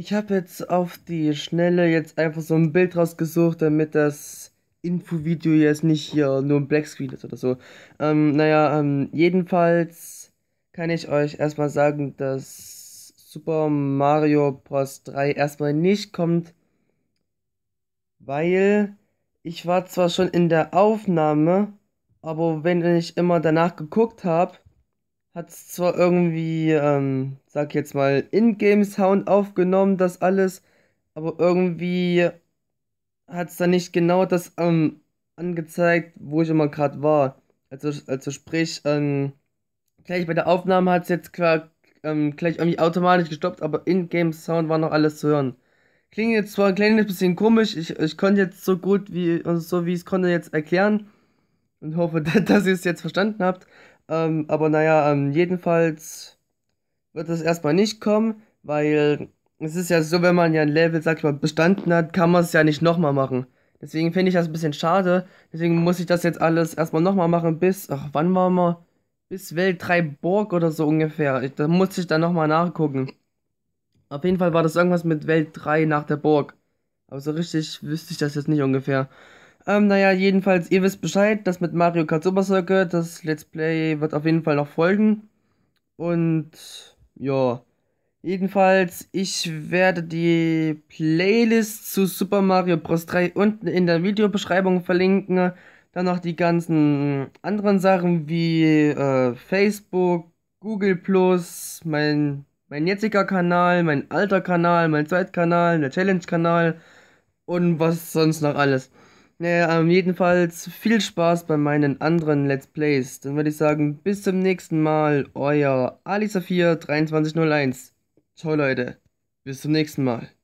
Ich habe jetzt auf die Schnelle jetzt einfach so ein Bild rausgesucht, damit das Infovideo jetzt nicht hier nur ein Blackscreen ist oder so. Ähm, naja, ähm, jedenfalls kann ich euch erstmal sagen, dass Super Mario Bros. 3 erstmal nicht kommt, weil ich war zwar schon in der Aufnahme, aber wenn ich immer danach geguckt habe, hat zwar irgendwie, ähm, sag jetzt mal, In-Game-Sound aufgenommen, das alles, aber irgendwie hat es dann nicht genau das ähm, angezeigt, wo ich immer gerade war. Also, also sprich, ähm, gleich bei der Aufnahme hat es jetzt klar, ähm, gleich irgendwie automatisch gestoppt, aber In-Game-Sound war noch alles zu hören. Klingt jetzt zwar ein kleines bisschen komisch, ich, ich konnte jetzt so gut wie, also so wie ich es konnte jetzt erklären und hoffe, dass ihr es jetzt verstanden habt. Ähm, aber naja, ähm, jedenfalls wird das erstmal nicht kommen, weil es ist ja so, wenn man ja ein Level, sag ich mal, bestanden hat, kann man es ja nicht nochmal machen. Deswegen finde ich das ein bisschen schade. Deswegen muss ich das jetzt alles erstmal nochmal machen, bis, ach, wann waren wir? Bis Welt 3 Burg oder so ungefähr. Ich, da muss ich dann nochmal nachgucken. Auf jeden Fall war das irgendwas mit Welt 3 nach der Burg. Aber so richtig wüsste ich das jetzt nicht ungefähr. Ähm, naja, jedenfalls, ihr wisst Bescheid, das mit Mario Kart Super Circuit, das Let's Play wird auf jeden Fall noch folgen. Und ja, jedenfalls, ich werde die Playlist zu Super Mario Bros. 3 unten in der Videobeschreibung verlinken. Dann noch die ganzen anderen Sachen wie äh, Facebook, Google mein, mein jetziger Kanal, mein alter Kanal, mein Zweitkanal, der Challenge-Kanal und was sonst noch alles. Naja, ähm, jedenfalls viel Spaß bei meinen anderen Let's Plays. Dann würde ich sagen, bis zum nächsten Mal, euer Ali Safir 2301. Ciao Leute, bis zum nächsten Mal.